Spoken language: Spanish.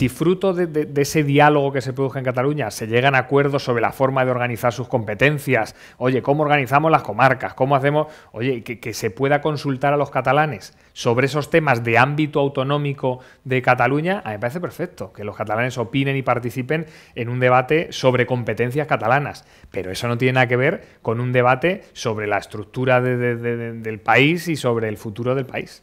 si fruto de, ese diálogo que se produce en Cataluña se llegan a acuerdos sobre la forma de organizar sus competencias, oye, cómo organizamos las comarcas, cómo hacemos, oye, que, se pueda consultar a los catalanes sobre esos temas de ámbito autonómico de Cataluña, a mí me parece perfecto, que los catalanes opinen y participen en un debate sobre competencias catalanas, pero eso no tiene nada que ver con un debate sobre la estructura del país y sobre el futuro del país.